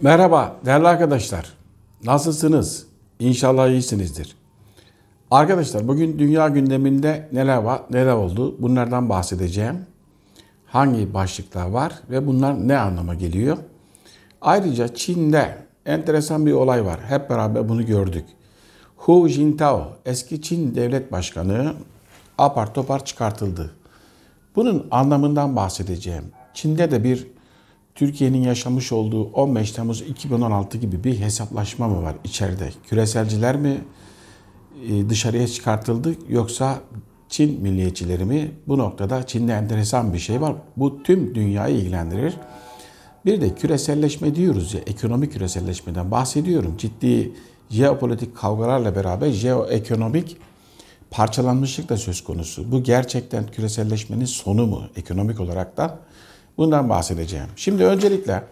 Merhaba değerli arkadaşlar. Nasılsınız? İnşallah iyisinizdir. Arkadaşlar bugün dünya gündeminde neler var, neler oldu bunlardan bahsedeceğim. Hangi başlıklar var ve bunlar ne anlama geliyor? Ayrıca Çin'de enteresan bir olay var. Hep beraber bunu gördük. Hu Jintao, eski Çin devlet başkanı apar topar çıkartıldı. Bunun anlamından bahsedeceğim. Çin'de de bir Türkiye'nin yaşamış olduğu 15 Temmuz 2016 gibi bir hesaplaşma mı var içeride? Küreselciler mi e, dışarıya çıkartıldı yoksa Çin milliyetçileri mi? Bu noktada Çin'de enteresan bir şey var. Bu tüm dünyayı ilgilendirir. Bir de küreselleşme diyoruz ya, ekonomik küreselleşmeden bahsediyorum. Ciddi jeopolitik kavgalarla beraber jeoekonomik parçalanmışlık da söz konusu. Bu gerçekten küreselleşmenin sonu mu ekonomik olarak da? Bundan bahsedeceğim. Şimdi öncelikle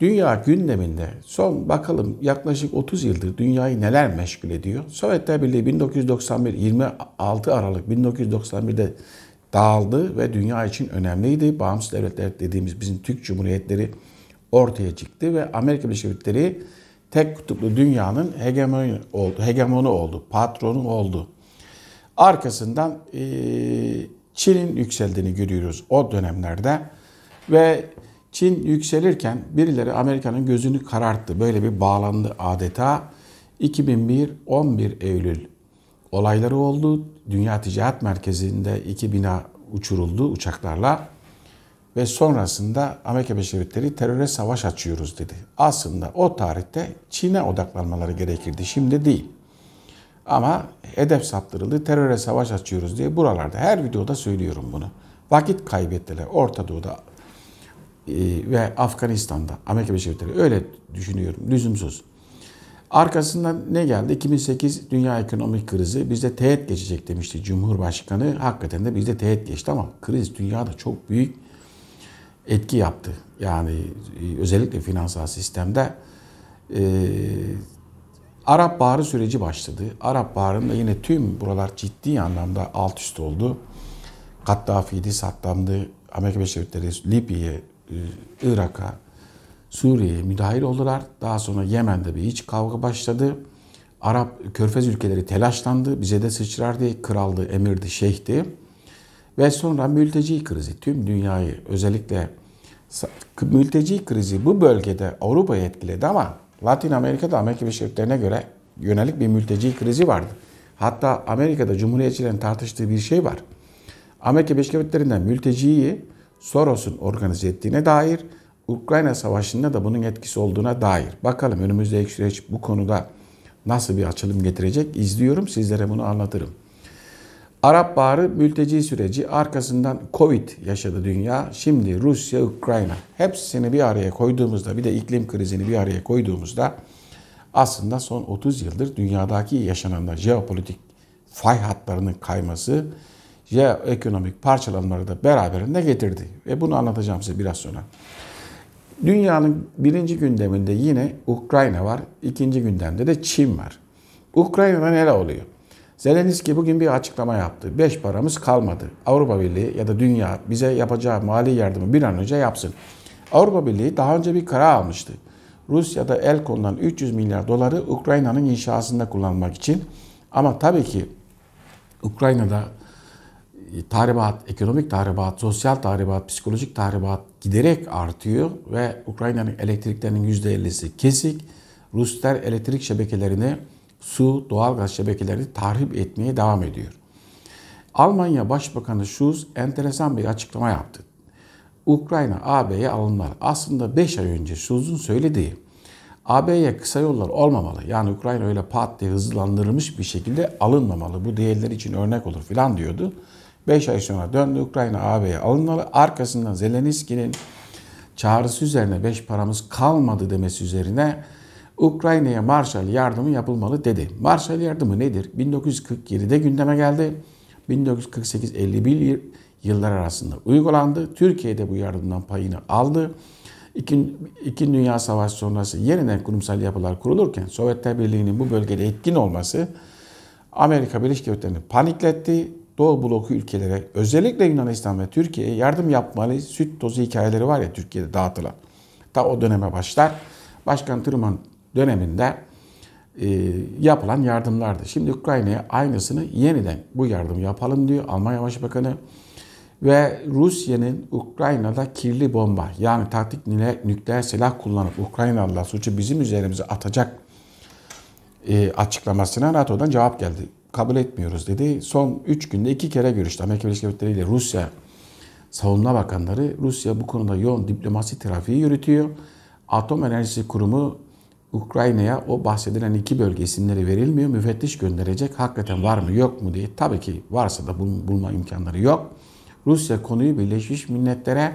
dünya gündeminde son bakalım yaklaşık 30 yıldır dünyayı neler meşgul ediyor? Sovyetler Birliği 1991 26 Aralık 1991'de dağıldı ve dünya için önemliydi. Bağımsız devletler dediğimiz bizim Türk Cumhuriyetleri ortaya çıktı ve Amerika Birleşik Devletleri tek kutuplu dünyanın hegemonu oldu, hegemonu oldu patronu oldu. Arkasından e, Çin'in yükseldiğini görüyoruz o dönemlerde. Ve Çin yükselirken birileri Amerika'nın gözünü kararttı. Böyle bir bağlandı adeta. 2001 11 Eylül olayları oldu. Dünya Ticaret Merkezi'nde iki bina uçuruldu uçaklarla. Ve sonrasında Amerika Birleşik teröre savaş açıyoruz dedi. Aslında o tarihte Çin'e odaklanmaları gerekirdi. Şimdi değil. Ama hedef saptırıldı. Teröre savaş açıyoruz diye buralarda her videoda söylüyorum bunu. Vakit kaybettiler. Orta Doğu'da ee, ve Afganistan'da Amerika Birleşik Devletleri öyle düşünüyorum lüzumsuz. Arkasından ne geldi? 2008 dünya ekonomik krizi bizde teğet geçecek demişti Cumhurbaşkanı. Hakikaten de bizde teğet geçti ama kriz dünyada çok büyük etki yaptı. Yani e, özellikle finansal sistemde e, Arap Baharı süreci başladı. Arap Baharı'nda yine tüm buralar ciddi anlamda alt üst oldu. Kaddafi'ydi, Saddam'dı. Amerika Birleşik Devletleri Libya'yı e, Irak'a, Suriye'ye müdahil oldular. Daha sonra Yemen'de bir iç kavga başladı. Arap körfez ülkeleri telaşlandı. Bize de sıçrardı, kraldı, emirdi, şeyhti. Ve sonra mülteci krizi tüm dünyayı özellikle mülteci krizi bu bölgede Avrupa'yı etkiledi ama Latin Amerika'da Amerika Birleşik Devletleri'ne göre yönelik bir mülteci krizi vardı. Hatta Amerika'da Cumhuriyetçilerin tartıştığı bir şey var. Amerika Birleşik Devletleri'nden mülteciyi Soros'un organize ettiğine dair, Ukrayna Savaşı'nda da bunun etkisi olduğuna dair. Bakalım önümüzdeki süreç bu konuda nasıl bir açılım getirecek izliyorum. Sizlere bunu anlatırım. Arap Baharı mülteci süreci arkasından Covid yaşadı dünya. Şimdi Rusya, Ukrayna hepsini bir araya koyduğumuzda bir de iklim krizini bir araya koyduğumuzda aslında son 30 yıldır dünyadaki yaşananlar jeopolitik fay hatlarının kayması ekonomik parçalanmaları da beraberinde getirdi. Ve bunu anlatacağım size biraz sonra. Dünyanın birinci gündeminde yine Ukrayna var. ikinci gündemde de Çin var. Ukrayna'da neler oluyor? Zelenski bugün bir açıklama yaptı. Beş paramız kalmadı. Avrupa Birliği ya da dünya bize yapacağı mali yardımı bir an önce yapsın. Avrupa Birliği daha önce bir karar almıştı. Rusya'da el konulan 300 milyar doları Ukrayna'nın inşasında kullanmak için. Ama tabii ki Ukrayna'da e, tahribat, ekonomik tahribat, sosyal tahribat, psikolojik tahribat giderek artıyor ve Ukrayna'nın elektriklerinin %50'si kesik. Ruslar elektrik şebekelerini, su, doğalgaz şebekelerini tahrip etmeye devam ediyor. Almanya Başbakanı Schulz enteresan bir açıklama yaptı. Ukrayna AB'ye alımlar. Aslında 5 ay önce Schulz'un söylediği AB'ye kısa yollar olmamalı. Yani Ukrayna öyle pat diye hızlandırılmış bir şekilde alınmamalı. Bu değerler için örnek olur filan diyordu. 5 ay sonra döndü Ukrayna AB'ye alınmalı. Arkasından Zelenski'nin çağrısı üzerine 5 paramız kalmadı demesi üzerine Ukrayna'ya Marshall yardımı yapılmalı dedi. Marshall yardımı nedir? 1947'de gündeme geldi. 1948-51 yıllar arasında uygulandı. Türkiye'de bu yardımdan payını aldı. İki, İki Dünya Savaşı sonrası yeniden kurumsal yapılar kurulurken Sovyetler Birliği'nin bu bölgede etkin olması Amerika Birleşik Devletleri'ni panikletti. Doğu bloku ülkelere özellikle Yunanistan ve Türkiye'ye yardım yapmalı süt tozu hikayeleri var ya Türkiye'de dağıtılan. Ta o döneme başlar. Başkan Truman döneminde e, yapılan yardımlardı. Şimdi Ukrayna'ya aynısını yeniden bu yardım yapalım diyor Almanya Başbakanı. Ve Rusya'nın Ukrayna'da kirli bomba yani taktik nükleer silah kullanıp Ukraynalılar suçu bizim üzerimize atacak e, açıklamasına NATO'dan cevap geldi kabul etmiyoruz dedi. Son 3 günde iki kere görüştü. Amerika Birleşik Devletleri ile Rusya savunma bakanları. Rusya bu konuda yoğun diplomasi trafiği yürütüyor. Atom Enerjisi Kurumu Ukrayna'ya o bahsedilen iki bölge isimleri verilmiyor. Müfettiş gönderecek. Hakikaten var mı yok mu diye. Tabii ki varsa da bulma imkanları yok. Rusya konuyu Birleşmiş Milletler'e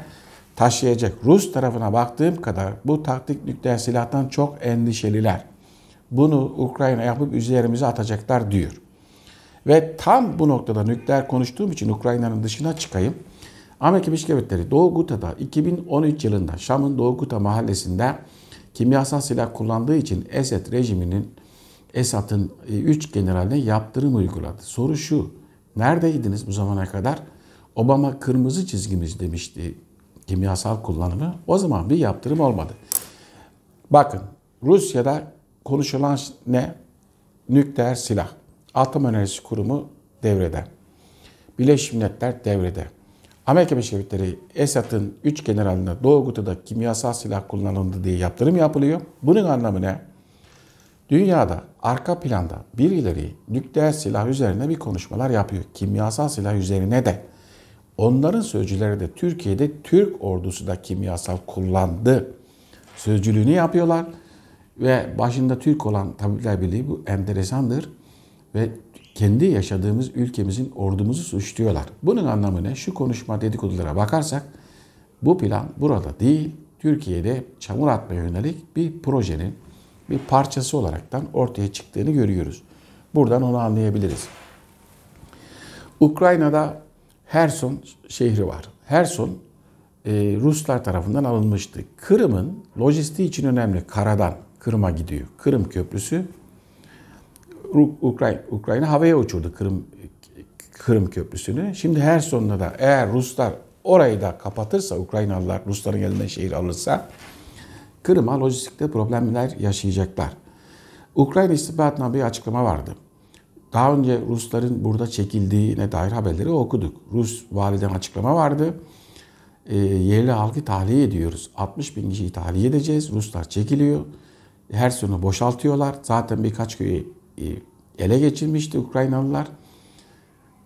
taşıyacak. Rus tarafına baktığım kadar bu taktik nükleer silahtan çok endişeliler. Bunu Ukrayna yapıp üzerimize atacaklar diyor. Ve tam bu noktada nükleer konuştuğum için Ukrayna'nın dışına çıkayım. Amerika Birleşik Devletleri Doğu Guta'da 2013 yılında Şam'ın Doğu Guta mahallesinde kimyasal silah kullandığı için Esed rejiminin Esad'ın 3 e, generaline yaptırım uyguladı. Soru şu, neredeydiniz bu zamana kadar? Obama kırmızı çizgimiz demişti kimyasal kullanımı. O zaman bir yaptırım olmadı. Bakın Rusya'da konuşulan ne? Nükleer silah. Atom Enerjisi Kurumu devrede. Birleşmiş Milletler devrede. Amerika Birleşik Devletleri Esad'ın 3 generaline Doğu Gutu'da kimyasal silah kullanıldı diye yaptırım yapılıyor. Bunun anlamı ne? Dünyada arka planda birileri nükleer silah üzerine bir konuşmalar yapıyor. Kimyasal silah üzerine de. Onların sözcüleri de Türkiye'de Türk ordusu da kimyasal kullandı sözcülüğünü yapıyorlar. Ve başında Türk olan Tabipler Birliği bu enteresandır ve kendi yaşadığımız ülkemizin ordumuzu suçluyorlar. Bunun anlamı ne? Şu konuşma dedikodulara bakarsak bu plan burada değil, Türkiye'de çamur atma yönelik bir projenin bir parçası olaraktan ortaya çıktığını görüyoruz. Buradan onu anlayabiliriz. Ukrayna'da Herson şehri var. Herson e, Ruslar tarafından alınmıştı. Kırım'ın lojistiği için önemli. Karadan Kırım'a gidiyor. Kırım Köprüsü Ukrayna, Ukrayna havaya uçurdu Kırım Kırım Köprüsü'nü. Şimdi her sonunda da eğer Ruslar orayı da kapatırsa Ukraynalılar Rusların elinden şehir alırsa Kırım'a lojistikte problemler yaşayacaklar. Ukrayna istihbaratına bir açıklama vardı. Daha önce Rusların burada çekildiğine dair haberleri okuduk. Rus validen açıklama vardı. E, yerli halkı tahliye ediyoruz. 60 bin kişiyi tahliye edeceğiz. Ruslar çekiliyor. Her sonu boşaltıyorlar. Zaten birkaç köyü e, ele geçirmişti Ukraynalılar.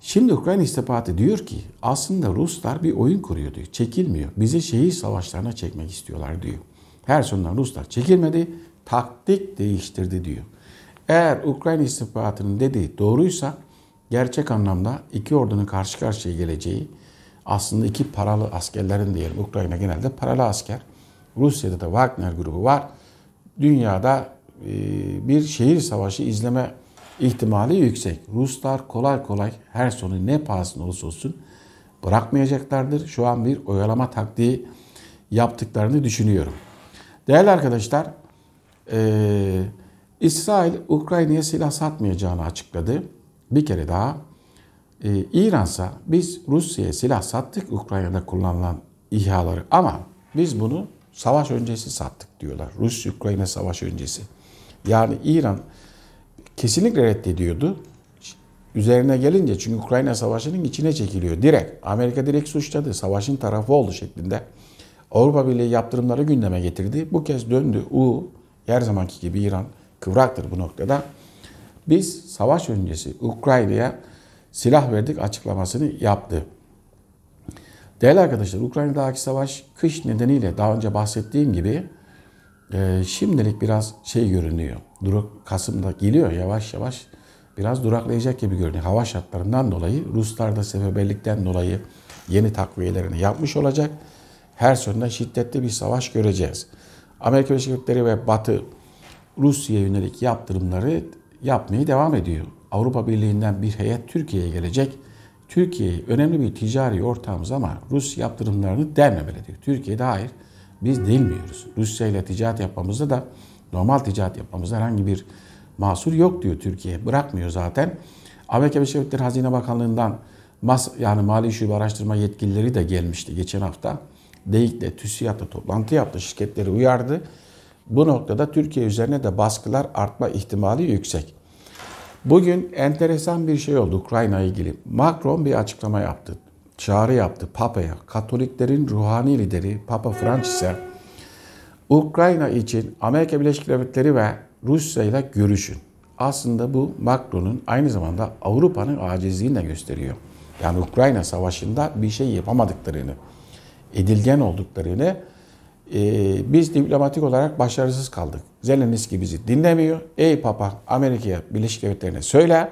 Şimdi Ukrayna istihbaratı diyor ki aslında Ruslar bir oyun kuruyor diyor. Çekilmiyor. Bizi şehir savaşlarına çekmek istiyorlar diyor. Her sonunda Ruslar çekilmedi. Taktik değiştirdi diyor. Eğer Ukrayna istihbaratının dediği doğruysa gerçek anlamda iki ordunun karşı karşıya geleceği aslında iki paralı askerlerin diyelim Ukrayna genelde paralı asker. Rusya'da da Wagner grubu var. Dünyada e, bir şehir savaşı izleme ihtimali yüksek. Ruslar kolay kolay her sonu ne pahasına olursa olsun bırakmayacaklardır. Şu an bir oyalama taktiği yaptıklarını düşünüyorum. Değerli arkadaşlar, e, İsrail Ukrayna'ya silah satmayacağını açıkladı. Bir kere daha e, İran'sa biz Rusya'ya silah sattık Ukrayna'da kullanılan İHA'ları ama biz bunu savaş öncesi sattık diyorlar. Rus-Ukrayna savaş öncesi. Yani İran kesinlikle reddediyordu. Üzerine gelince çünkü Ukrayna Savaşı'nın içine çekiliyor direkt. Amerika direkt suçladı. Savaşın tarafı oldu şeklinde. Avrupa Birliği yaptırımları gündeme getirdi. Bu kez döndü. U her zamanki gibi İran kıvraktır bu noktada. Biz savaş öncesi Ukrayna'ya silah verdik açıklamasını yaptı. Değerli arkadaşlar Ukrayna'daki savaş kış nedeniyle daha önce bahsettiğim gibi e, şimdilik biraz şey görünüyor. Durak Kasım'da geliyor yavaş yavaş biraz duraklayacak gibi görünüyor. Hava şartlarından dolayı Ruslar da seferberlikten dolayı yeni takviyelerini yapmış olacak. Her sonunda şiddetli bir savaş göreceğiz. Amerika Birleşik Devletleri ve Batı Rusya'ya yönelik yaptırımları yapmaya devam ediyor. Avrupa Birliği'nden bir heyet Türkiye'ye gelecek. Türkiye önemli bir ticari ortağımız ama Rus yaptırımlarını denmemeli diyor. Türkiye'de hayır. Biz delmiyoruz. Rusya ile ticaret yapmamızda da normal ticaret yapmamızda herhangi bir mahsur yok diyor Türkiye. Bırakmıyor zaten. Amerika Birleşik Devletleri Hazine Bakanlığı'ndan MAS, yani Mali Şube Araştırma yetkilileri de gelmişti geçen hafta. DEİK'le, TÜSİAD'la toplantı yaptı, şirketleri uyardı. Bu noktada Türkiye üzerine de baskılar artma ihtimali yüksek. Bugün enteresan bir şey oldu Ukrayna ilgili. Macron bir açıklama yaptı çağrı yaptı Papa'ya. Katoliklerin ruhani lideri Papa Francis'e Ukrayna için Amerika Birleşik Devletleri ve Rusya ile görüşün. Aslında bu Macron'un aynı zamanda Avrupa'nın acizliğini de gösteriyor. Yani Ukrayna savaşında bir şey yapamadıklarını, edilgen olduklarını e, biz diplomatik olarak başarısız kaldık. Zelenski bizi dinlemiyor. Ey Papa Amerika Birleşik Devletleri'ne söyle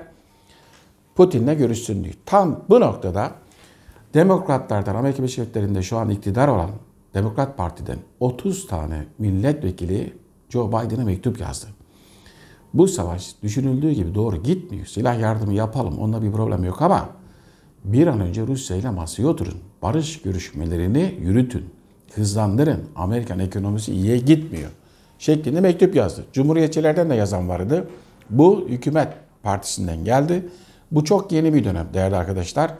Putin'le görüşsün diyor. Tam bu noktada Demokratlardan Amerika Birleşik Devletleri'nde şu an iktidar olan Demokrat Parti'den 30 tane milletvekili Joe Biden'a mektup yazdı. Bu savaş düşünüldüğü gibi doğru gitmiyor. Silah yardımı yapalım onda bir problem yok ama bir an önce Rusya ile masaya oturun. Barış görüşmelerini yürütün. Hızlandırın. Amerikan ekonomisi iyiye gitmiyor. Şeklinde mektup yazdı. Cumhuriyetçilerden de yazan vardı. Bu hükümet partisinden geldi. Bu çok yeni bir dönem değerli arkadaşlar.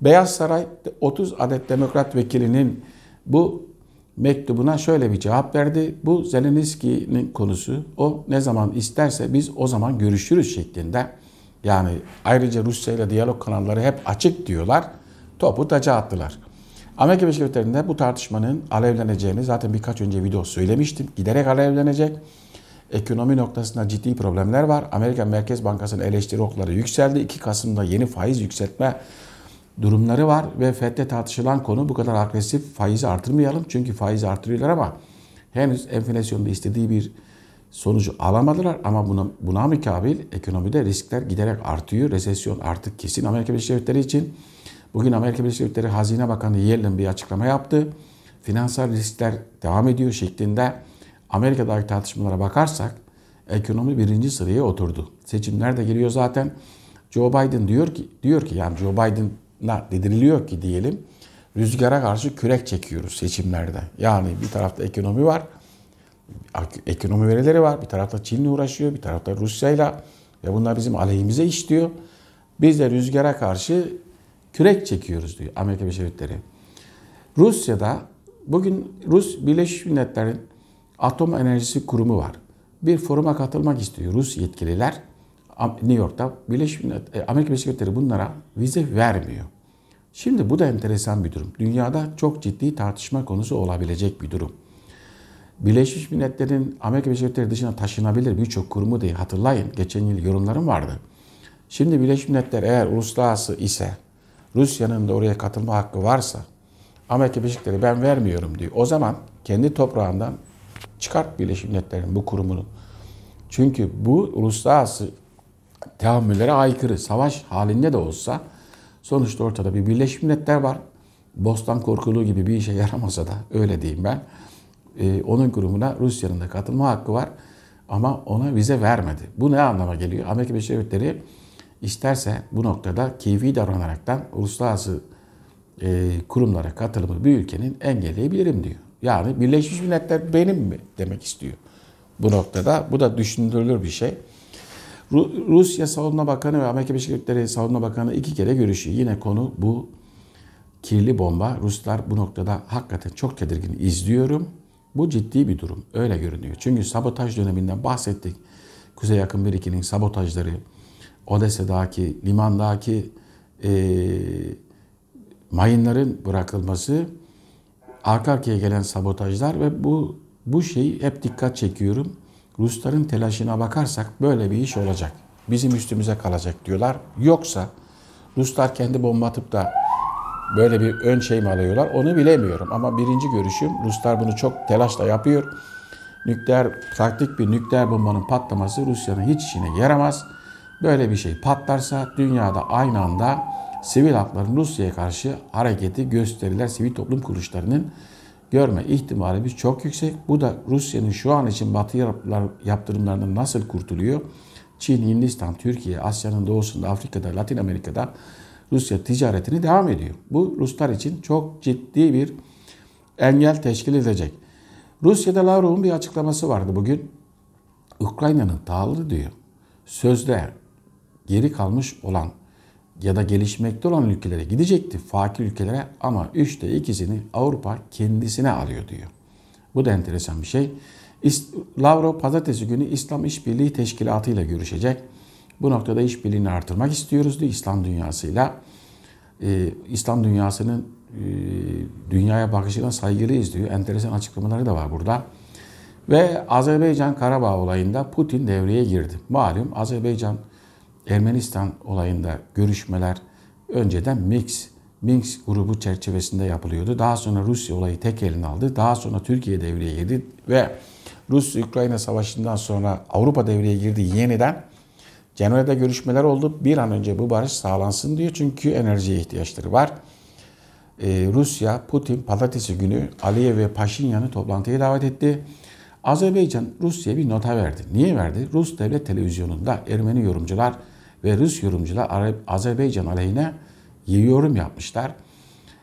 Beyaz Saray 30 adet demokrat vekilinin bu mektubuna şöyle bir cevap verdi. Bu Zelenski'nin konusu. O ne zaman isterse biz o zaman görüşürüz şeklinde. Yani ayrıca Rusya ile diyalog kanalları hep açık diyorlar. Topu taca attılar. Amerika Birleşik Devletleri'nde bu tartışmanın alevleneceğini zaten birkaç önce video söylemiştim. Giderek alevlenecek. Ekonomi noktasında ciddi problemler var. Amerika Merkez Bankası'nın eleştiri okları yükseldi. 2 Kasım'da yeni faiz yükseltme durumları var ve FED'de tartışılan konu bu kadar agresif faizi artırmayalım. Çünkü faizi artırıyorlar ama henüz enflasyonda istediği bir sonucu alamadılar ama buna, buna mükabil ekonomide riskler giderek artıyor. Resesyon artık kesin Amerika Birleşik Devletleri için. Bugün Amerika Birleşik Devletleri Hazine Bakanı Yellen bir açıklama yaptı. Finansal riskler devam ediyor şeklinde Amerika'daki tartışmalara bakarsak ekonomi birinci sıraya oturdu. Seçimler de geliyor zaten. Joe Biden diyor ki diyor ki yani Joe Biden dediriliyor ki diyelim rüzgara karşı kürek çekiyoruz seçimlerde. Yani bir tarafta ekonomi var, ekonomi verileri var. Bir tarafta Çin'le uğraşıyor, bir tarafta Rusya'yla ve bunlar bizim aleyhimize işliyor. Biz de rüzgara karşı kürek çekiyoruz diyor Amerika Birleşik Devletleri. Rusya'da bugün Rus Birleşmiş Milletler'in Atom Enerjisi Kurumu var. Bir foruma katılmak istiyor Rus yetkililer. New York'ta Birleşmiş Milletler, Amerika Birleşik Devletleri bunlara vize vermiyor. Şimdi bu da enteresan bir durum. Dünyada çok ciddi tartışma konusu olabilecek bir durum. Birleşmiş Milletler'in Amerika Birleşik Devletleri dışına taşınabilir birçok kurumu diye hatırlayın. Geçen yıl yorumlarım vardı. Şimdi Birleşmiş Milletler eğer uluslararası ise Rusya'nın da oraya katılma hakkı varsa Amerika Birleşik Devletleri ben vermiyorum diyor. O zaman kendi toprağından çıkart Birleşmiş Milletler'in bu kurumunu. Çünkü bu uluslararası teamüllere aykırı. Savaş halinde de olsa sonuçta ortada bir Birleşmiş Milletler var. Bostan korkuluğu gibi bir işe yaramasa da öyle diyeyim ben. Ee, onun kurumuna Rusya'nın da katılma hakkı var ama ona vize vermedi. Bu ne anlama geliyor? Amerika Birleşik Devletleri isterse bu noktada keyfi davranaraktan uluslararası e, kurumlara katılımı bir ülkenin engelleyebilirim diyor. Yani Birleşmiş Milletler benim mi demek istiyor. Bu noktada bu da düşündürülür bir şey. Rusya Savunma Bakanı ve Amerika Birleşik Devletleri Savunma Bakanı iki kere görüşüyor. Yine konu bu kirli bomba. Ruslar bu noktada hakikaten çok tedirgin izliyorum. Bu ciddi bir durum. Öyle görünüyor. Çünkü sabotaj döneminden bahsettik. Kuzey yakın birikinin sabotajları, Odessa'daki, limandaki e, mayınların bırakılması, arka arkaya gelen sabotajlar ve bu bu şeyi hep dikkat çekiyorum. Rusların telaşına bakarsak böyle bir iş olacak. Bizim üstümüze kalacak diyorlar. Yoksa Ruslar kendi bomba atıp da böyle bir ön şey mi alıyorlar onu bilemiyorum. Ama birinci görüşüm Ruslar bunu çok telaşla yapıyor. Nükleer, taktik bir nükleer bombanın patlaması Rusya'nın hiç işine yaramaz. Böyle bir şey patlarsa dünyada aynı anda sivil hakların Rusya'ya karşı hareketi gösterirler. Sivil toplum kuruluşlarının görme ihtimalimiz çok yüksek. Bu da Rusya'nın şu an için Batı yaptırımlarından nasıl kurtuluyor? Çin, Hindistan, Türkiye, Asya'nın doğusunda, Afrika'da, Latin Amerika'da Rusya ticaretini devam ediyor. Bu Ruslar için çok ciddi bir engel teşkil edecek. Rusya'da Lavrov'un bir açıklaması vardı bugün. Ukrayna'nın dağıldı diyor. Sözde geri kalmış olan ya da gelişmekte olan ülkelere gidecekti fakir ülkelere ama üçte ikisini Avrupa kendisine alıyor diyor. Bu da enteresan bir şey. Lavrov pazartesi günü İslam İşbirliği Teşkilatı ile görüşecek. Bu noktada işbirliğini artırmak istiyoruz diyor İslam dünyasıyla. Ee, İslam dünyasının e, dünyaya bakışına saygılıyız diyor. Enteresan açıklamaları da var burada. Ve Azerbaycan Karabağ olayında Putin devreye girdi. Malum Azerbaycan Ermenistan olayında görüşmeler önceden Mix Minsk grubu çerçevesinde yapılıyordu. Daha sonra Rusya olayı tek elini aldı. Daha sonra Türkiye devreye girdi ve Rus-Ukrayna savaşından sonra Avrupa devreye girdi yeniden. Cenevre'de görüşmeler oldu. Bir an önce bu barış sağlansın diyor. Çünkü enerjiye ihtiyaçları var. Ee, Rusya, Putin pazartesi günü Aliyev ve Paşinyan'ı toplantıya davet etti. Azerbaycan Rusya'ya bir nota verdi. Niye verdi? Rus devlet televizyonunda Ermeni yorumcular ve Rus yorumcular Azerbaycan aleyhine yorum yapmışlar.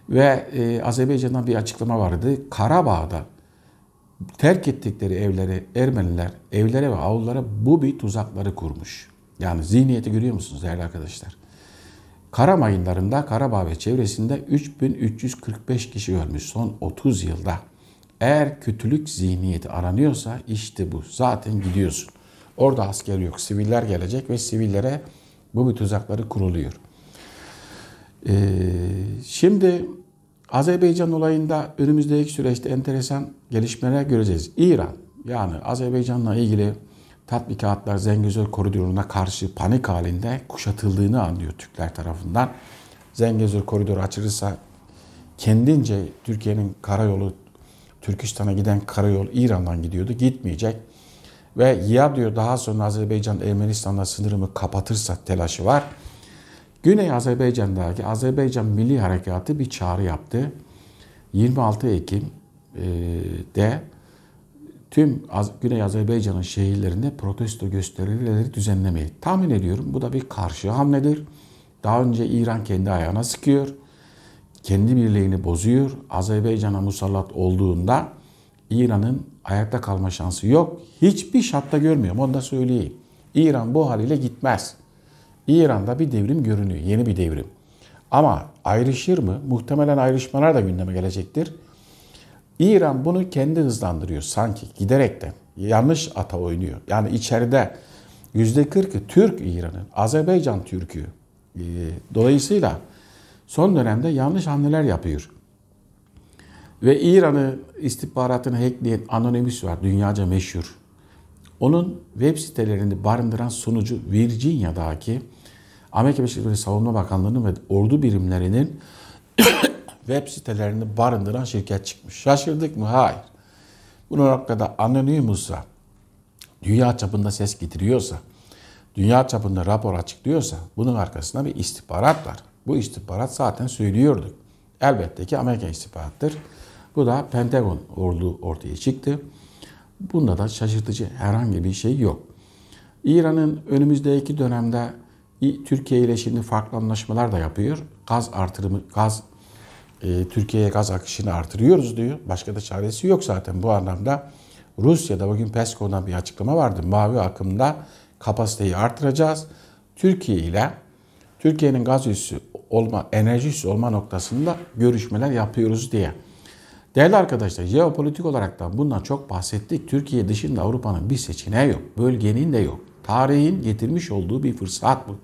Ve e, Azerbaycan'dan bir açıklama vardı. Karabağ'da terk ettikleri evleri Ermeniler evlere ve avlulara bu bir tuzakları kurmuş. Yani zihniyeti görüyor musunuz değerli arkadaşlar? Karam ayınlarında Karabağ ve çevresinde 3345 kişi ölmüş son 30 yılda. Eğer kötülük zihniyeti aranıyorsa işte bu. Zaten gidiyorsun. Orada asker yok. Siviller gelecek ve sivillere bu bir tuzakları kuruluyor. Ee, şimdi Azerbaycan olayında önümüzdeki süreçte enteresan gelişmeler göreceğiz. İran yani Azerbaycan'la ilgili tatbikatlar Zengezur koridoruna karşı panik halinde kuşatıldığını anlıyor Türkler tarafından. Zengezur koridoru açılırsa kendince Türkiye'nin karayolu Türkistan'a giden karayol İran'dan gidiyordu. Gitmeyecek. Ve ya diyor daha sonra Azerbaycan Ermenistan'la sınırımı kapatırsa telaşı var. Güney Azerbaycan'daki Azerbaycan Milli Harekatı bir çağrı yaptı. 26 Ekim'de e, tüm Güney Azerbaycan'ın şehirlerinde protesto gösterileri düzenlemeyi tahmin ediyorum. Bu da bir karşı hamledir. Daha önce İran kendi ayağına sıkıyor. Kendi birliğini bozuyor. Azerbaycan'a musallat olduğunda İran'ın ayakta kalma şansı yok. Hiçbir şartta görmüyorum onu da söyleyeyim. İran bu haliyle gitmez. İran'da bir devrim görünüyor, yeni bir devrim. Ama ayrışır mı? Muhtemelen ayrışmalar da gündeme gelecektir. İran bunu kendi hızlandırıyor sanki giderek de Yanlış ata oynuyor. Yani içeride yüzde %40'ı Türk İran'ın, Azerbaycan Türk'ü. E, dolayısıyla son dönemde yanlış hamleler yapıyor. Ve İran'ı istihbaratını hackleyen Anonymous var, dünyaca meşhur. Onun web sitelerini barındıran sunucu Virginia'daki Amerika Birleşik Devletleri Savunma Bakanlığı'nın ve ordu birimlerinin web sitelerini barındıran şirket çıkmış. Şaşırdık mı? Hayır. Bu noktada Anonymous'a dünya çapında ses getiriyorsa, dünya çapında rapor açıklıyorsa bunun arkasında bir istihbarat var. Bu istihbarat zaten söylüyorduk. Elbette ki Amerika istihbarattır. Bu da Pentagon ordu ortaya çıktı. Bunda da şaşırtıcı herhangi bir şey yok. İran'ın önümüzdeki dönemde Türkiye ile şimdi farklı anlaşmalar da yapıyor. Gaz artırımı, gaz e, Türkiye'ye gaz akışını artırıyoruz diyor. Başka da çaresi yok zaten bu anlamda. Rusya'da bugün PESCO'dan bir açıklama vardı. Mavi akımda kapasiteyi artıracağız. Türkiye ile Türkiye'nin gaz üssü olma, enerji üssü olma noktasında görüşmeler yapıyoruz diye. Değerli arkadaşlar jeopolitik olarak da bundan çok bahsettik. Türkiye dışında Avrupa'nın bir seçeneği yok. Bölgenin de yok. Tarihin getirmiş olduğu bir fırsat bu.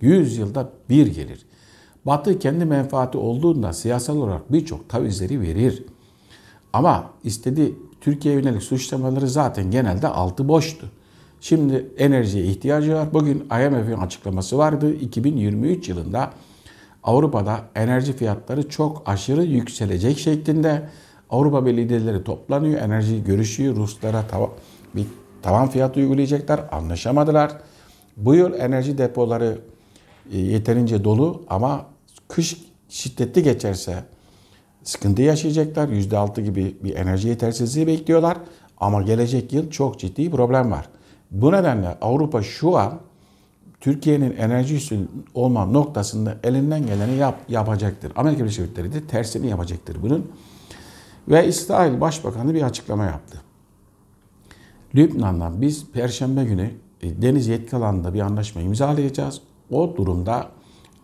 100 yılda bir gelir. Batı kendi menfaati olduğunda siyasal olarak birçok tavizleri verir. Ama istediği Türkiye'ye yönelik suçlamaları zaten genelde altı boştu. Şimdi enerjiye ihtiyacı var. Bugün IMF'in açıklaması vardı. 2023 yılında Avrupa'da enerji fiyatları çok aşırı yükselecek şeklinde Avrupa Birliği liderleri toplanıyor, enerji görüşüyor. Ruslara tav bir tavan fiyatı uygulayacaklar. Anlaşamadılar. Bu yıl enerji depoları e, yeterince dolu ama kış şiddetli geçerse sıkıntı yaşayacaklar. %6 gibi bir enerji yetersizliği bekliyorlar. Ama gelecek yıl çok ciddi bir problem var. Bu nedenle Avrupa şu an Türkiye'nin enerji olma noktasında elinden geleni yap, yapacaktır. Amerika Birleşik Devletleri de tersini yapacaktır bunun. Ve İsrail Başbakanı bir açıklama yaptı. Lübnan'dan biz Perşembe günü e, deniz yetki alanında bir anlaşma imzalayacağız. O durumda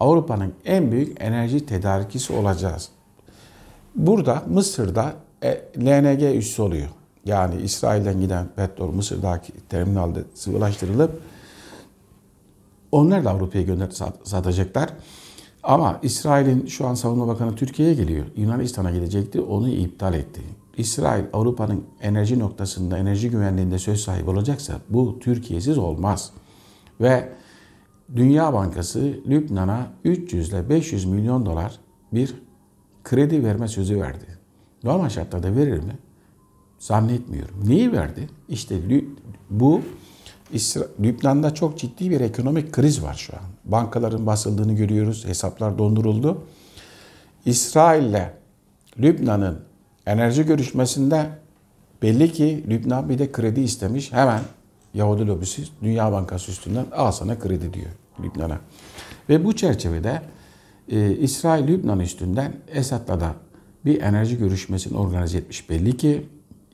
Avrupa'nın en büyük enerji tedarikçisi olacağız. Burada Mısır'da e, LNG üssü oluyor. Yani İsrail'den giden petrol Mısır'daki terminalde sıvılaştırılıp onlar da Avrupa'ya gönderip satacaklar. Ama İsrail'in şu an Savunma Bakanı Türkiye'ye geliyor. Yunanistan'a gelecekti, onu iptal etti. İsrail Avrupa'nın enerji noktasında, enerji güvenliğinde söz sahibi olacaksa bu Türkiye'siz olmaz. Ve Dünya Bankası Lübnan'a 300 ile 500 milyon dolar bir kredi verme sözü verdi. Normal şartlarda verir mi? Zannetmiyorum. Neyi verdi? İşte bu İsra Lübnan'da çok ciddi bir ekonomik kriz var şu an. Bankaların basıldığını görüyoruz. Hesaplar donduruldu. İsrail ile Lübnan'ın enerji görüşmesinde belli ki Lübnan bir de kredi istemiş. Hemen Yahudi lobisi Dünya Bankası üstünden al sana kredi diyor Lübnan'a. Ve bu çerçevede e, İsrail Lübnan üstünden Esad'la da bir enerji görüşmesini organize etmiş. Belli ki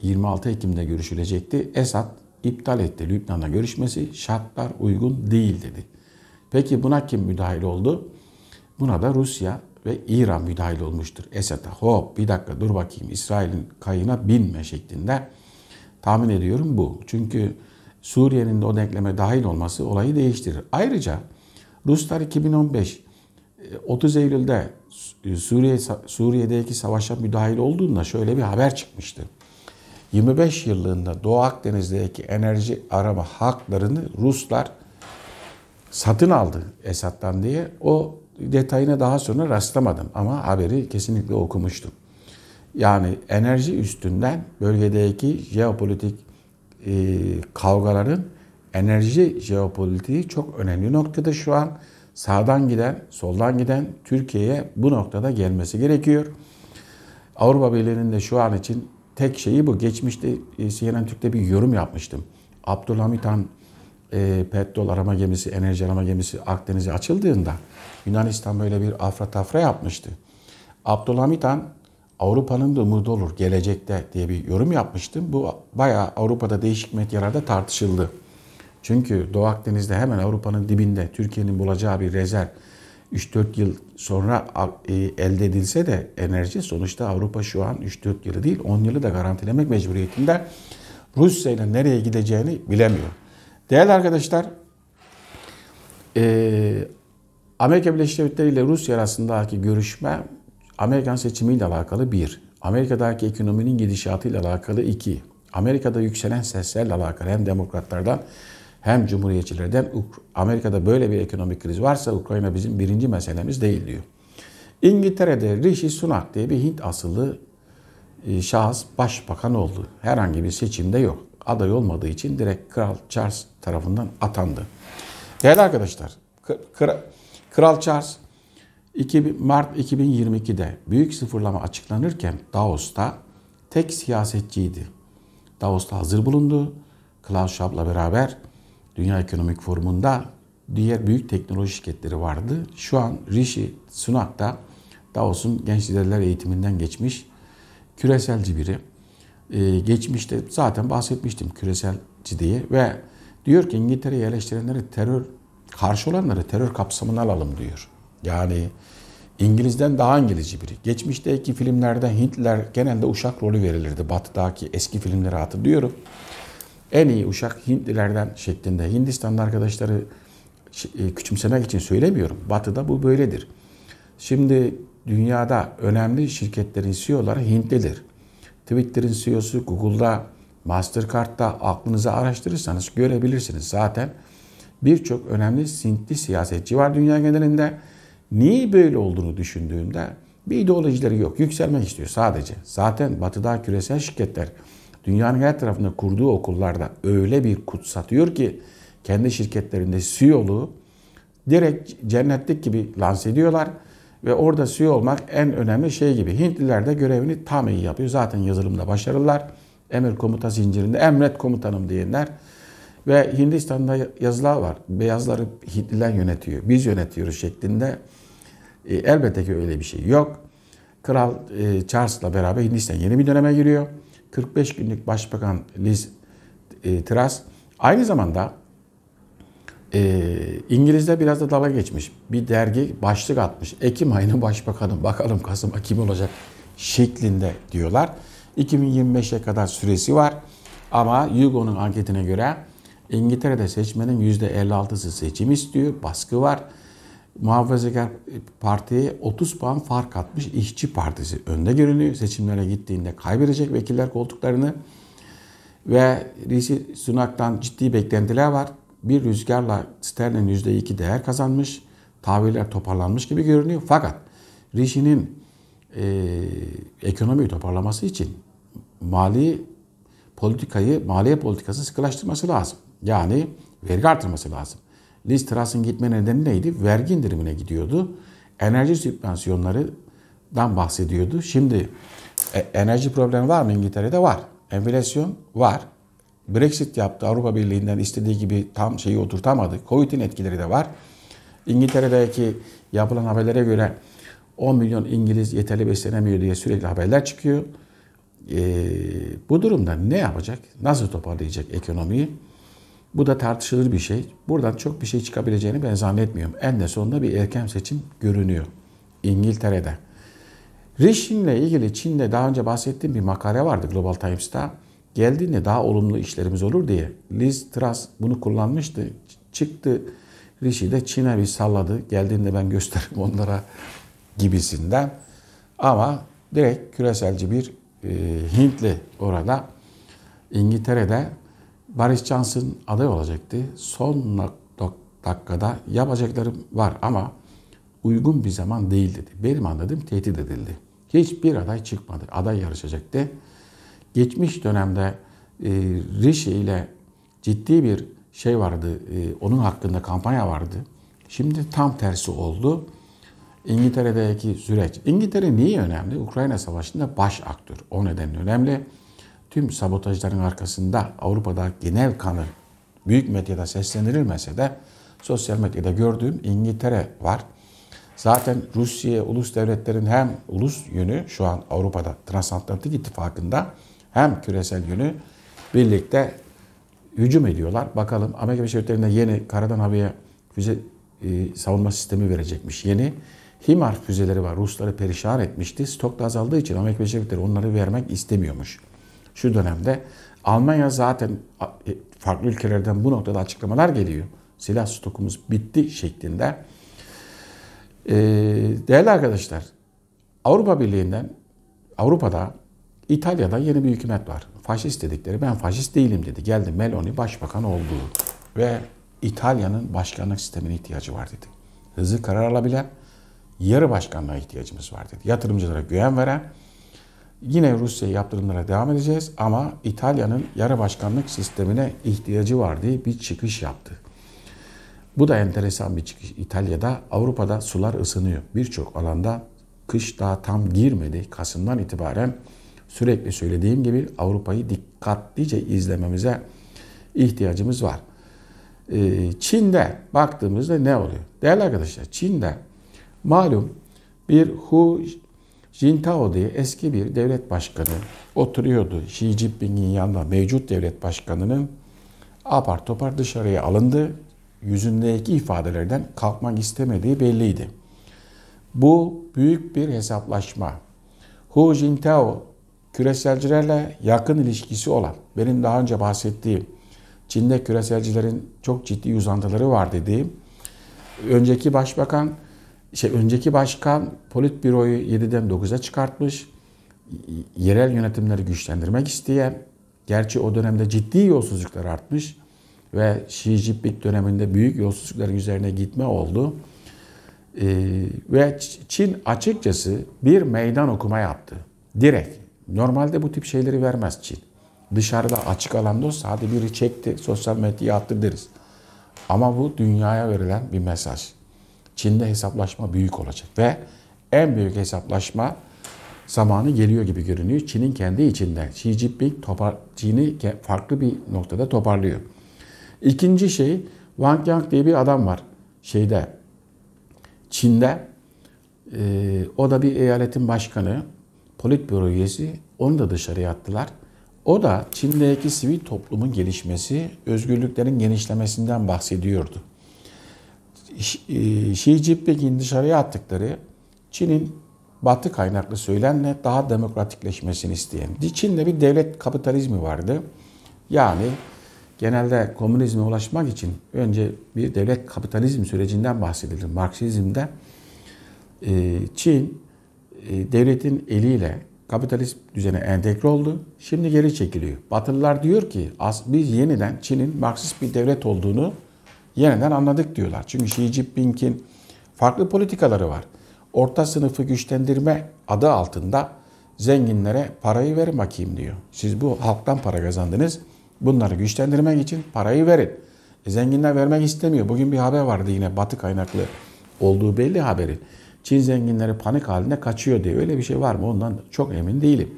26 Ekim'de görüşülecekti. Esad iptal etti Lübnan'la görüşmesi. Şartlar uygun değil dedi. Peki buna kim müdahil oldu? Buna da Rusya ve İran müdahil olmuştur. Esad'a hop bir dakika dur bakayım İsrail'in kayına binme şeklinde tahmin ediyorum bu. Çünkü Suriye'nin de o denkleme dahil olması olayı değiştirir. Ayrıca Ruslar 2015 30 e, Eylül'de e, Suriye Suriye'deki savaşa müdahil olduğunda şöyle bir haber çıkmıştı. 25 yıllığında Doğu Akdeniz'deki enerji arama haklarını Ruslar satın aldı Esad'dan diye o detayına daha sonra rastlamadım ama haberi kesinlikle okumuştum. Yani enerji üstünden bölgedeki jeopolitik e, kavgaların enerji jeopolitiği çok önemli noktada şu an sağdan giden, soldan giden Türkiye'ye bu noktada gelmesi gerekiyor. Avrupa Birliği'nin de şu an için tek şeyi bu. Geçmişte e, CNN Türk'te bir yorum yapmıştım. Abdülhamit Han e, petrol arama gemisi, enerji arama gemisi Akdeniz'e açıldığında Yunanistan böyle bir afra tafra yapmıştı. Abdülhamit Han Avrupa'nın da umudu olur gelecekte diye bir yorum yapmıştım. Bu bayağı Avrupa'da değişik medyalarda tartışıldı. Çünkü Doğu Akdeniz'de hemen Avrupa'nın dibinde Türkiye'nin bulacağı bir rezerv 3-4 yıl sonra e, elde edilse de enerji sonuçta Avrupa şu an 3-4 yılı değil 10 yılı da garantilemek mecburiyetinde Rusya ile nereye gideceğini bilemiyor. Değerli arkadaşlar, e, Amerika Birleşik Devletleri ile Rusya arasındaki görüşme Amerikan seçimiyle alakalı bir. Amerika'daki ekonominin gidişatıyla alakalı iki. Amerika'da yükselen seslerle alakalı hem demokratlardan hem cumhuriyetçilerden Amerika'da böyle bir ekonomik kriz varsa Ukrayna bizim birinci meselemiz değil diyor. İngiltere'de Rishi Sunak diye bir Hint asıllı e, şahıs başbakan oldu. Herhangi bir seçimde yok aday olmadığı için direkt Kral Charles tarafından atandı. Değerli arkadaşlar, Kral Charles 2 Mart 2022'de büyük sıfırlama açıklanırken Davos'ta tek siyasetçiydi. Davos'ta hazır bulundu. Klaus Schwab'la beraber Dünya Ekonomik Forumu'nda diğer büyük teknoloji şirketleri vardı. Şu an Rishi Sunak da Davos'un genç liderler eğitiminden geçmiş küreselci biri. Ee, geçmişte zaten bahsetmiştim küresel diye ve diyor ki İngiltere'yi eleştirenleri terör karşı olanları terör kapsamına alalım diyor. Yani İngiliz'den daha İngilizci biri. Geçmişteki filmlerde Hintliler genelde uşak rolü verilirdi. Batı'daki eski filmleri hatırlıyorum. En iyi uşak Hintlilerden şeklinde. Hindistan'da arkadaşları e, küçümsemek için söylemiyorum. Batı'da bu böyledir. Şimdi dünyada önemli şirketlerin CEO'ları Hintlidir. Twitter'ın CEO'su, Google'da, Mastercard'da aklınıza araştırırsanız görebilirsiniz zaten. Birçok önemli sinti siyasetçi var dünya genelinde. Niye böyle olduğunu düşündüğümde bir ideolojileri yok. Yükselmek istiyor sadece. Zaten batıda küresel şirketler dünyanın her tarafında kurduğu okullarda öyle bir kutsatıyor ki kendi şirketlerinde CEO'luğu direkt cennetlik gibi lanse ediyorlar ve orada CEO olmak en önemli şey gibi. Hintliler de görevini tam iyi yapıyor. Zaten yazılımda başarılılar. Emir komuta zincirinde emret komutanım diyenler. Ve Hindistan'da yazılar var. Beyazları Hintliler yönetiyor. Biz yönetiyoruz şeklinde. E, elbette ki öyle bir şey yok. Kral e, Charles'la beraber Hindistan yeni bir döneme giriyor. 45 günlük başbakan Liz e, Truss aynı zamanda e, İngilizler biraz da dala geçmiş. Bir dergi başlık atmış. Ekim ayını başbakanım bakalım Kasım'a kim olacak şeklinde diyorlar. 2025'e kadar süresi var. Ama Hugo'nun anketine göre İngiltere'de seçmenin %56'sı seçim istiyor. Baskı var. Muhafazakar Parti'ye 30 puan fark atmış İşçi Partisi önde görünüyor. Seçimlere gittiğinde kaybedecek vekiller koltuklarını ve Rishi Sunak'tan ciddi beklentiler var bir rüzgarla sterlin %2 değer kazanmış, tahviller toparlanmış gibi görünüyor. Fakat Rishi'nin e, ekonomiyi toparlaması için mali politikayı, maliye politikası sıkılaştırması lazım. Yani vergi artırması lazım. Liz Truss'ın gitme nedeni neydi? Vergi indirimine gidiyordu. Enerji sübvansiyonlarından bahsediyordu. Şimdi e, enerji problemi var mı İngiltere'de? Var. Enflasyon var. Brexit yaptı. Avrupa Birliği'nden istediği gibi tam şeyi oturtamadı. Covid'in etkileri de var. İngiltere'deki yapılan haberlere göre 10 milyon İngiliz yeterli beslenemiyor diye sürekli haberler çıkıyor. Ee, bu durumda ne yapacak? Nasıl toparlayacak ekonomiyi? Bu da tartışılır bir şey. Buradan çok bir şey çıkabileceğini ben zannetmiyorum. En de sonunda bir erken seçim görünüyor İngiltere'de. Rişin'le ilgili Çin'de daha önce bahsettiğim bir makale vardı Global Times'ta geldiğinde daha olumlu işlerimiz olur diye. Liz Truss bunu kullanmıştı. Çıktı Rishi de Çin'e bir salladı. Geldiğinde ben gösteririm onlara gibisinden. Ama direkt küreselci bir e, Hintli orada. İngiltere'de Barış Johnson aday olacaktı. Son dakikada yapacaklarım var ama uygun bir zaman değil dedi. Benim anladığım tehdit edildi. Hiçbir aday çıkmadı. Aday yarışacaktı geçmiş dönemde e, Rişi ile ciddi bir şey vardı. E, onun hakkında kampanya vardı. Şimdi tam tersi oldu. İngiltere'deki süreç. İngiltere niye önemli? Ukrayna Savaşı'nda baş aktör. O nedenle önemli. Tüm sabotajların arkasında Avrupa'da genel kanı büyük medyada seslenilmese de sosyal medyada gördüğüm İngiltere var. Zaten Rusya ulus devletlerin hem ulus yönü şu an Avrupa'da Transatlantik İttifakı'nda hem küresel yönü birlikte hücum ediyorlar. Bakalım Amerika Birleşik Devletleri'nde yeni karadan havaya füze e, savunma sistemi verecekmiş. Yeni HIMARS füzeleri var. Rusları perişan etmişti. Stok da azaldığı için Amerika Birleşik Devletleri onları vermek istemiyormuş. Şu dönemde Almanya zaten e, farklı ülkelerden bu noktada açıklamalar geliyor. Silah stokumuz bitti şeklinde. Ee, değerli arkadaşlar, Avrupa Birliği'nden Avrupa'da İtalya'da yeni bir hükümet var. Faşist dedikleri ben faşist değilim dedi. Geldi Meloni başbakan oldu ve İtalya'nın başkanlık sistemine ihtiyacı var dedi. Hızlı karar alabilen yarı başkanlığa ihtiyacımız var dedi. Yatırımcılara güven veren yine Rusya'ya yaptırımlara devam edeceğiz ama İtalya'nın yarı başkanlık sistemine ihtiyacı var diye bir çıkış yaptı. Bu da enteresan bir çıkış. İtalya'da Avrupa'da sular ısınıyor. Birçok alanda kış daha tam girmedi. Kasım'dan itibaren sürekli söylediğim gibi Avrupa'yı dikkatlice izlememize ihtiyacımız var. Ee, Çin'de baktığımızda ne oluyor? Değerli arkadaşlar Çin'de malum bir Hu Jintao diye eski bir devlet başkanı oturuyordu. Xi Jinping'in yanında mevcut devlet başkanının apar topar dışarıya alındı. Yüzündeki ifadelerden kalkmak istemediği belliydi. Bu büyük bir hesaplaşma. Hu Jintao küreselcilerle yakın ilişkisi olan, benim daha önce bahsettiğim, Çin'de küreselcilerin çok ciddi uzantıları var dediğim, önceki başbakan, şey önceki başkan politbüroyu 7'den 9'a çıkartmış, yerel yönetimleri güçlendirmek isteyen, gerçi o dönemde ciddi yolsuzluklar artmış ve Xi Jinping döneminde büyük yolsuzlukların üzerine gitme oldu. Ee, ve Çin açıkçası bir meydan okuma yaptı. Direkt Normalde bu tip şeyleri vermez Çin. Dışarıda açık alanda olsa hadi biri çekti, sosyal medyaya attı deriz. Ama bu dünyaya verilen bir mesaj. Çin'de hesaplaşma büyük olacak ve en büyük hesaplaşma zamanı geliyor gibi görünüyor. Çin'in kendi içinden. Xi Jinping topar, Çin'i farklı bir noktada toparlıyor. İkinci şey Wang Yang diye bir adam var. Şeyde Çin'de e, o da bir eyaletin başkanı politbüro üyesi onu da dışarıya attılar. O da Çin'deki sivil toplumun gelişmesi, özgürlüklerin genişlemesinden bahsediyordu. E, Xi Jinping'in dışarıya attıkları Çin'in batı kaynaklı söylenle daha demokratikleşmesini isteyen. Çin'de bir devlet kapitalizmi vardı. Yani genelde komünizme ulaşmak için önce bir devlet kapitalizm sürecinden bahsedilir Marksizm'de. E, Çin e, devletin eliyle kapitalist düzene entegre oldu. Şimdi geri çekiliyor. Batılılar diyor ki biz yeniden Çin'in Marksist bir devlet olduğunu yeniden anladık diyorlar. Çünkü Xi Jinping'in farklı politikaları var. Orta sınıfı güçlendirme adı altında zenginlere parayı verin bakayım diyor. Siz bu halktan para kazandınız. Bunları güçlendirmek için parayı verin. E, zenginler vermek istemiyor. Bugün bir haber vardı yine batı kaynaklı olduğu belli haberin. Çin zenginleri panik halinde kaçıyor diye öyle bir şey var mı ondan çok emin değilim.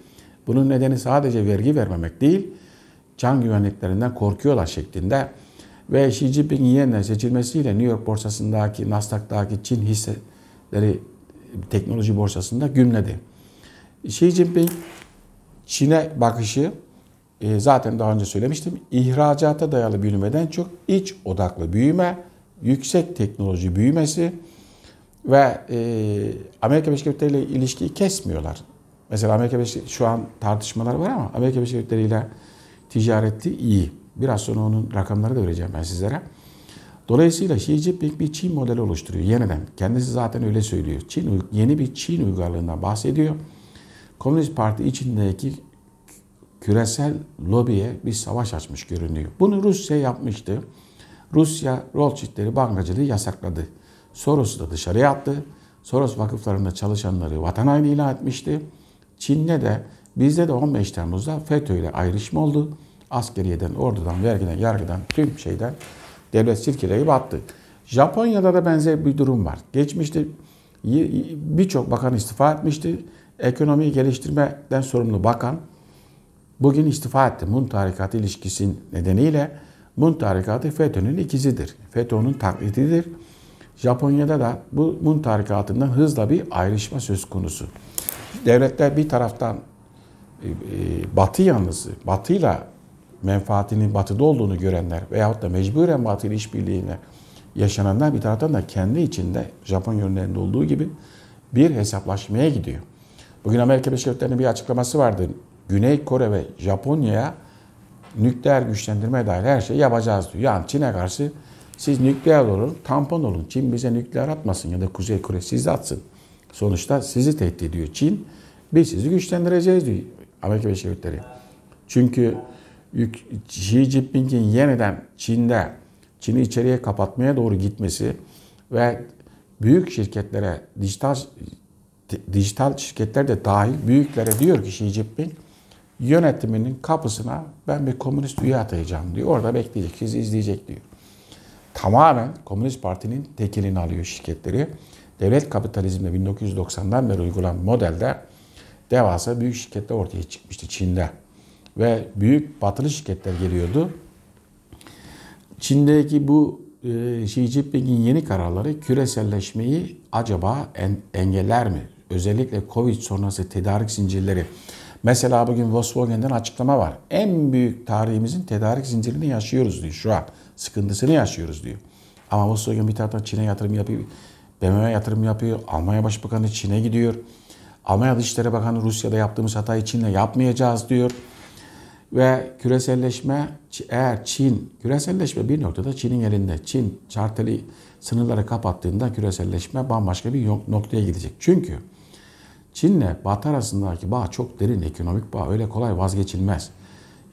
Bunun nedeni sadece vergi vermemek değil, can güvenliklerinden korkuyorlar şeklinde. Ve Xi Jinping'in yeniden seçilmesiyle New York borsasındaki, Nasdaq'taki Çin hisseleri teknoloji borsasında gümledi. Xi Jinping Çin'e bakışı e, zaten daha önce söylemiştim. ihracata dayalı büyümeden çok iç odaklı büyüme, yüksek teknoloji büyümesi, ve e, Amerika Birleşik Devletleri ile ilişkiyi kesmiyorlar. Mesela Amerika Birleşik şu an tartışmalar var ama Amerika Birleşik Devletleri ile ticareti iyi. Biraz sonra onun rakamları da vereceğim ben sizlere. Dolayısıyla Xi Jinping bir Çin modeli oluşturuyor yeniden. Kendisi zaten öyle söylüyor. Çin yeni bir Çin uygarlığından bahsediyor. Komünist Parti içindeki küresel lobiye bir savaş açmış görünüyor. Bunu Rusya yapmıştı. Rusya Rothschild'leri, bankacılığı yasakladı. Soros'u da dışarıya attı. Soros vakıflarında çalışanları vatan haini ilan etmişti. Çin'de de bizde de 15 Temmuz'da FETÖ ile ayrışma oldu. Askeriyeden, ordudan, vergiden, yargıdan, tüm şeyden devlet sirkeleri battı. Japonya'da da benzer bir durum var. Geçmişte birçok bakan istifa etmişti. Ekonomiyi geliştirmeden sorumlu bakan bugün istifa etti. Mun tarikatı ilişkisinin nedeniyle Mun tarikatı FETÖ'nün ikizidir. FETÖ'nün taklididir. Japonya'da da bu Mun tarikatından hızla bir ayrışma söz konusu. Devletler bir taraftan e, e, Batı yanlısı, Batı'yla menfaatinin Batı'da olduğunu görenler veyahut da mecburen Batı ile işbirliğine yaşananlar bir taraftan da kendi içinde Japon yönlerinde olduğu gibi bir hesaplaşmaya gidiyor. Bugün Amerika Birleşik Devletleri'nin bir açıklaması vardı. Güney Kore ve Japonya'ya nükleer güçlendirme dair her şeyi yapacağız diyor. Yani Çin'e karşı siz nükleer olun, tampon olun. Çin bize nükleer atmasın ya da Kuzey Kore sizi atsın. Sonuçta sizi tehdit ediyor Çin. Biz sizi güçlendireceğiz diyor Amerika Birleşik Çünkü Xi Jinping'in yeniden Çin'de Çin'i içeriye kapatmaya doğru gitmesi ve büyük şirketlere dijital dijital şirketler de dahil büyüklere diyor ki Xi Jinping yönetiminin kapısına ben bir komünist üye atayacağım diyor. Orada bekleyecek, sizi izleyecek diyor tamamen Komünist Parti'nin tekelini alıyor şirketleri. Devlet kapitalizmde 1990'dan beri uygulanan modelde devasa büyük şirketler ortaya çıkmıştı Çin'de. Ve büyük batılı şirketler geliyordu. Çin'deki bu e, Xi Jinping'in yeni kararları küreselleşmeyi acaba en, engeller mi? Özellikle Covid sonrası tedarik zincirleri. Mesela bugün Volkswagen'den açıklama var. En büyük tarihimizin tedarik zincirini yaşıyoruz diyor şu an sıkıntısını yaşıyoruz diyor. Ama Volkswagen bir taraftan Çin'e yatırım yapıyor. BMW'ye yatırım yapıyor. Almanya Başbakanı Çin'e gidiyor. Almanya Dışişleri Bakanı Rusya'da yaptığımız hatayı Çin'le yapmayacağız diyor. Ve küreselleşme eğer Çin, küreselleşme bir noktada Çin'in elinde. Çin çarteli sınırları kapattığında küreselleşme bambaşka bir noktaya gidecek. Çünkü Çin'le Batı arasındaki bağ çok derin ekonomik bağ. Öyle kolay vazgeçilmez.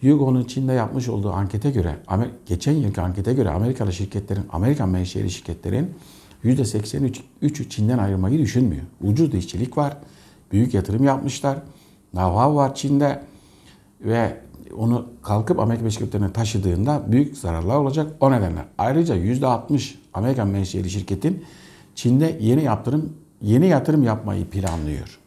YouGov'un Çin'de yapmış olduğu ankete göre, geçen yılki ankete göre Amerikalı şirketlerin, Amerikan menşeli şirketlerin %83'ü Çin'den ayrılmayı düşünmüyor. Ucuz işçilik var, büyük yatırım yapmışlar, dava var Çin'de ve onu kalkıp Amerika Birleşik Devletleri'ne taşıdığında büyük zararlar olacak o nedenle. Ayrıca %60 Amerikan menşeli şirketin Çin'de yeni yatırım yeni yatırım yapmayı planlıyor.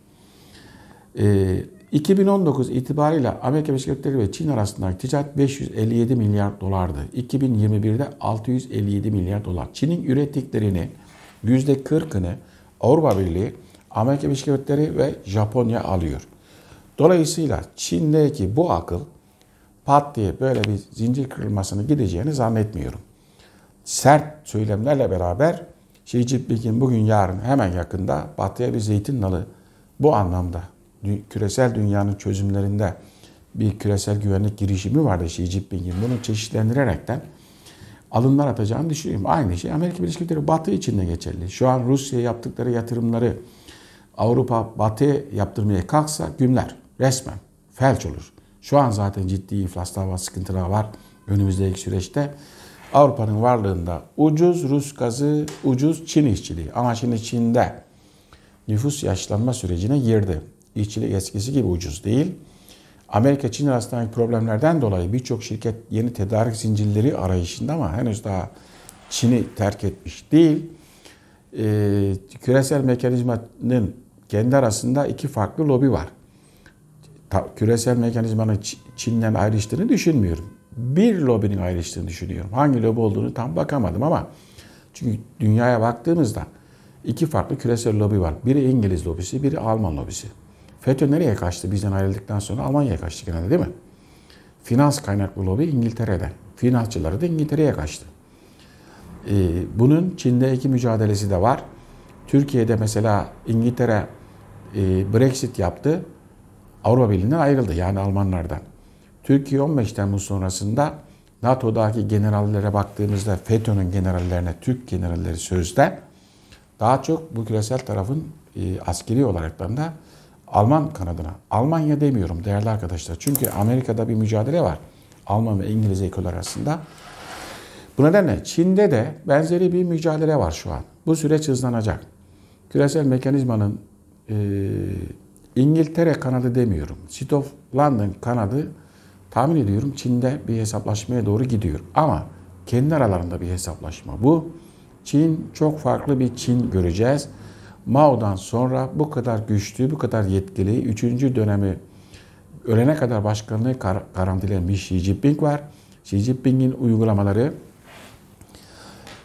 Ee, 2019 itibariyle Amerika Birleşik Devletleri ve Çin arasındaki ticaret 557 milyar dolardı. 2021'de 657 milyar dolar. Çin'in ürettiklerini %40'ını Avrupa Birliği, Amerika Birleşik Devletleri ve Japonya alıyor. Dolayısıyla Çin'deki bu akıl pat diye böyle bir zincir kırılmasını gideceğini zannetmiyorum. Sert söylemlerle beraber Xi Jinping'in bugün yarın hemen yakında batıya bir zeytin nalı bu anlamda küresel dünyanın çözümlerinde bir küresel güvenlik girişimi vardı Xi Jinping'in. Bunu çeşitlendirerekten alımlar atacağını düşünüyorum. Aynı şey Amerika Birleşik Devletleri Batı için de geçerli. Şu an Rusya yaptıkları yatırımları Avrupa Batı yaptırmaya kalksa gümler resmen felç olur. Şu an zaten ciddi iflas var, sıkıntılar var önümüzdeki süreçte. Avrupa'nın varlığında ucuz Rus gazı, ucuz Çin işçiliği. Ama şimdi Çin'de nüfus yaşlanma sürecine girdi işçilik eskisi gibi ucuz değil. Amerika-Çin arasındaki problemlerden dolayı birçok şirket yeni tedarik zincirleri arayışında ama henüz daha Çin'i terk etmiş değil. Ee, küresel mekanizmanın kendi arasında iki farklı lobi var. Ta, küresel mekanizmanın Çin'den ayrıştığını düşünmüyorum. Bir lobinin ayrıştığını düşünüyorum. Hangi lobi olduğunu tam bakamadım ama çünkü dünyaya baktığımızda iki farklı küresel lobi var. Biri İngiliz lobisi, biri Alman lobisi. FETÖ nereye kaçtı? Bizden ayrıldıktan sonra Almanya'ya kaçtı genelde değil mi? Finans kaynaklı lobi İngiltere'de. Finansçıları da İngiltere'ye kaçtı. Ee, bunun Çin'deki mücadelesi de var. Türkiye'de mesela İngiltere e, Brexit yaptı. Avrupa Birliği'nden ayrıldı yani Almanlardan. Türkiye 15 Temmuz sonrasında NATO'daki generallere baktığımızda FETÖ'nün generallerine, Türk generalleri sözde daha çok bu küresel tarafın e, askeri olarak da Alman kanadına. Almanya demiyorum değerli arkadaşlar. Çünkü Amerika'da bir mücadele var. Alman ve İngiliz ekoller arasında. Bu nedenle Çin'de de benzeri bir mücadele var şu an. Bu süreç hızlanacak. Küresel mekanizmanın e, İngiltere kanadı demiyorum. City of London kanadı tahmin ediyorum Çin'de bir hesaplaşmaya doğru gidiyor. Ama kendi aralarında bir hesaplaşma bu. Çin çok farklı bir Çin göreceğiz. Mao'dan sonra bu kadar güçlü, bu kadar yetkili, 3. dönemi ölene kadar başkanlığı kar garantilenmiş Xi Jinping var. Xi Jinping'in uygulamaları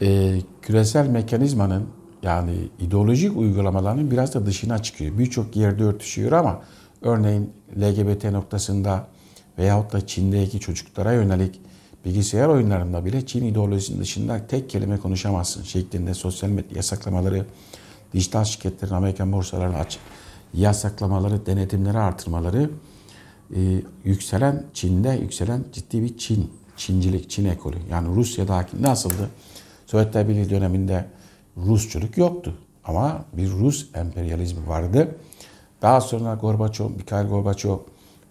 e, küresel mekanizmanın yani ideolojik uygulamalarının biraz da dışına çıkıyor. Birçok yerde örtüşüyor ama örneğin LGBT noktasında veyahut da Çin'deki çocuklara yönelik bilgisayar oyunlarında bile Çin ideolojisinin dışında tek kelime konuşamazsın şeklinde sosyal medya yasaklamaları dijital şirketlerin Amerikan borsalarını aç yasaklamaları, denetimleri artırmaları e, yükselen Çin'de yükselen ciddi bir Çin, Çincilik, Çin ekolü. Yani Rusya'daki nasıldı? Sovyetler Birliği döneminde Rusçuluk yoktu. Ama bir Rus emperyalizmi vardı. Daha sonra Gorbaçov, Mikhail Gorbaçov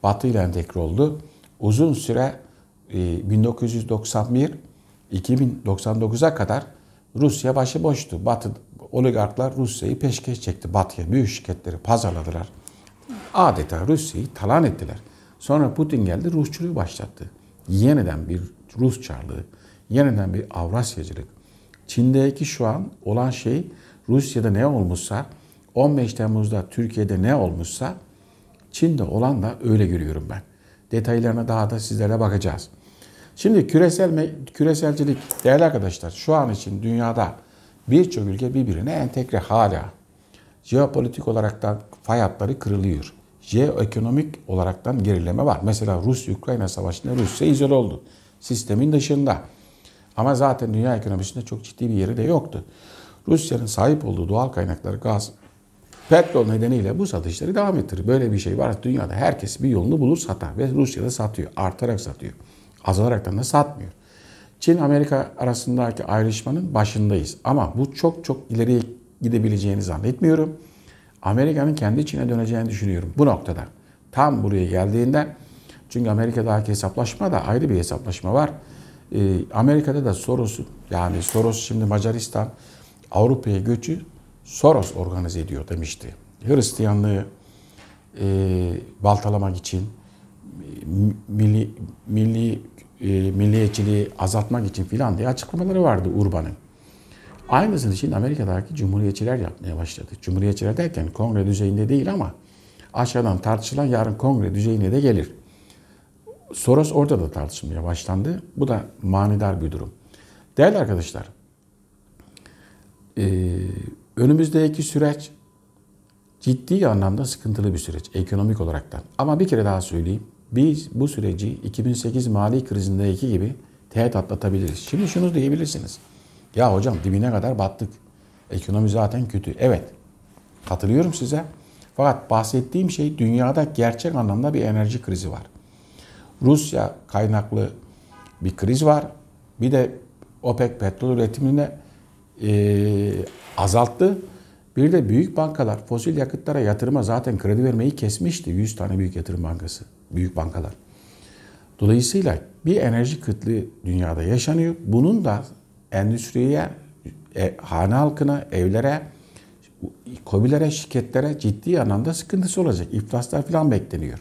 Batı ile entegre oldu. Uzun süre 1991 e, 2099'a kadar Rusya başı boştu, Batı oligarklar Rusya'yı peşkeş çekti. Batıya büyük şirketleri pazarladılar. Adeta Rusya'yı talan ettiler. Sonra Putin geldi Rusçuluğu başlattı. Yeniden bir Rus çarlığı, yeniden bir Avrasyacılık. Çin'deki şu an olan şey Rusya'da ne olmuşsa, 15 Temmuz'da Türkiye'de ne olmuşsa Çin'de olan da öyle görüyorum ben. Detaylarına daha da sizlere bakacağız. Şimdi küresel küreselcilik değerli arkadaşlar şu an için dünyada birçok ülke birbirine entegre hala. Jeopolitik olaraktan fay hatları kırılıyor. Jeoekonomik olaraktan gerileme var. Mesela Rus-Ukrayna savaşında Rusya izole oldu. Sistemin dışında. Ama zaten dünya ekonomisinde çok ciddi bir yeri de yoktu. Rusya'nın sahip olduğu doğal kaynakları gaz, petrol nedeniyle bu satışları devam ettirir. Böyle bir şey var. Dünyada herkes bir yolunu bulur satar ve Rusya'da satıyor. Artarak satıyor. Azalarak da satmıyor. Çin Amerika arasındaki ayrışmanın başındayız. Ama bu çok çok ileriye gidebileceğini zannetmiyorum. Amerika'nın kendi Çin'e döneceğini düşünüyorum bu noktada. Tam buraya geldiğinde çünkü Amerika'daki hesaplaşma da ayrı bir hesaplaşma var. Ee, Amerika'da da Soros yani Soros şimdi Macaristan Avrupa'ya göçü Soros organize ediyor demişti. Hristiyanlığı e, baltalamak için e, milli milli e, milliyetçiliği azaltmak için filan diye açıklamaları vardı Urban'ın. Aynısını şimdi Amerika'daki cumhuriyetçiler yapmaya başladı. Cumhuriyetçiler derken kongre düzeyinde değil ama aşağıdan tartışılan yarın kongre düzeyine de gelir. Soros orada da tartışmaya başlandı. Bu da manidar bir durum. Değerli arkadaşlar, e, önümüzdeki süreç ciddi anlamda sıkıntılı bir süreç ekonomik olarak da. Ama bir kere daha söyleyeyim biz bu süreci 2008 mali krizindeki gibi teğet atlatabiliriz. Şimdi şunu diyebilirsiniz. Ya hocam dibine kadar battık. Ekonomi zaten kötü. Evet. Katılıyorum size. Fakat bahsettiğim şey dünyada gerçek anlamda bir enerji krizi var. Rusya kaynaklı bir kriz var. Bir de OPEC petrol üretimini e, azalttı. Bir de büyük bankalar fosil yakıtlara yatırıma zaten kredi vermeyi kesmişti. 100 tane büyük yatırım bankası, büyük bankalar. Dolayısıyla bir enerji kıtlığı dünyada yaşanıyor. Bunun da endüstriye, e, hane halkına, evlere, kobilere, şirketlere ciddi anlamda sıkıntısı olacak. İflaslar falan bekleniyor.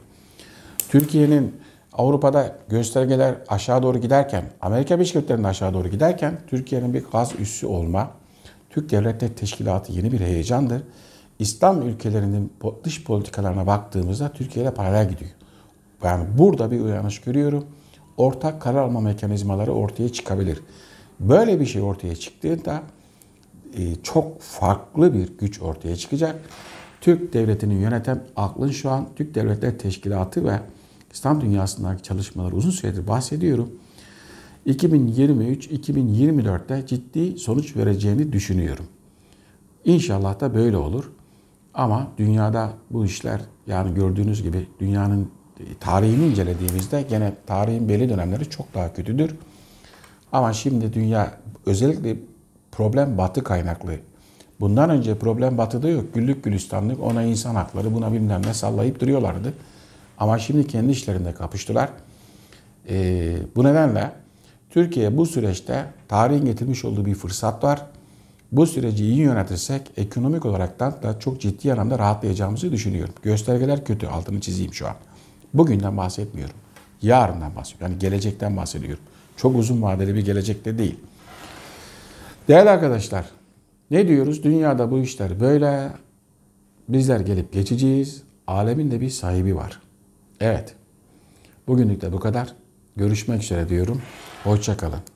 Türkiye'nin Avrupa'da göstergeler aşağı doğru giderken, Amerika Birleşik Devletleri'nin aşağı doğru giderken Türkiye'nin bir gaz üssü olma, Türk devletler Teşkilatı yeni bir heyecandır. İslam ülkelerinin dış politikalarına baktığımızda Türkiye ile paralel gidiyor. Yani burada bir uyanış görüyorum. Ortak karar alma mekanizmaları ortaya çıkabilir. Böyle bir şey ortaya çıktığında e, çok farklı bir güç ortaya çıkacak. Türk devletini yöneten aklın şu an Türk devletler Teşkilatı ve İslam dünyasındaki çalışmaları uzun süredir bahsediyorum. 2023-2024'te ciddi sonuç vereceğini düşünüyorum. İnşallah da böyle olur. Ama dünyada bu işler yani gördüğünüz gibi dünyanın tarihini incelediğimizde gene tarihin belli dönemleri çok daha kötüdür. Ama şimdi dünya özellikle problem batı kaynaklı. Bundan önce problem batıda yok. Güllük gülistanlık ona insan hakları buna bilmem ne sallayıp duruyorlardı. Ama şimdi kendi işlerinde kapıştılar. Ee, bu nedenle Türkiye bu süreçte tarihin getirmiş olduğu bir fırsat var. Bu süreci iyi yönetirsek ekonomik olarak da çok ciddi anlamda rahatlayacağımızı düşünüyorum. Göstergeler kötü altını çizeyim şu an. Bugünden bahsetmiyorum. Yarından bahsediyorum. Yani gelecekten bahsediyorum. Çok uzun vadeli bir gelecekte de değil. Değerli arkadaşlar ne diyoruz? Dünyada bu işler böyle. Bizler gelip geçeceğiz. Alemin de bir sahibi var. Evet. Bugünlük de bu kadar. Görüşmek üzere diyorum. Hoşçakalın.